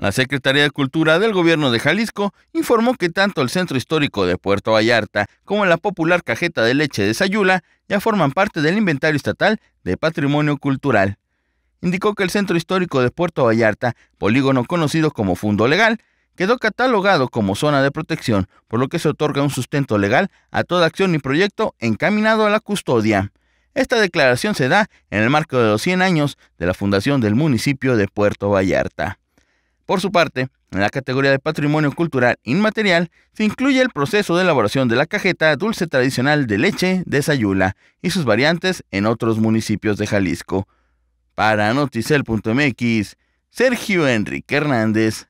La Secretaría de Cultura del Gobierno de Jalisco informó que tanto el Centro Histórico de Puerto Vallarta como la popular cajeta de leche de Sayula ya forman parte del inventario estatal de patrimonio cultural. Indicó que el Centro Histórico de Puerto Vallarta, polígono conocido como Fundo Legal, quedó catalogado como zona de protección, por lo que se otorga un sustento legal a toda acción y proyecto encaminado a la custodia. Esta declaración se da en el marco de los 100 años de la fundación del municipio de Puerto Vallarta. Por su parte, en la categoría de patrimonio cultural inmaterial se incluye el proceso de elaboración de la cajeta dulce tradicional de leche de Sayula y sus variantes en otros municipios de Jalisco. Para noticel.mx, Sergio Enrique Hernández.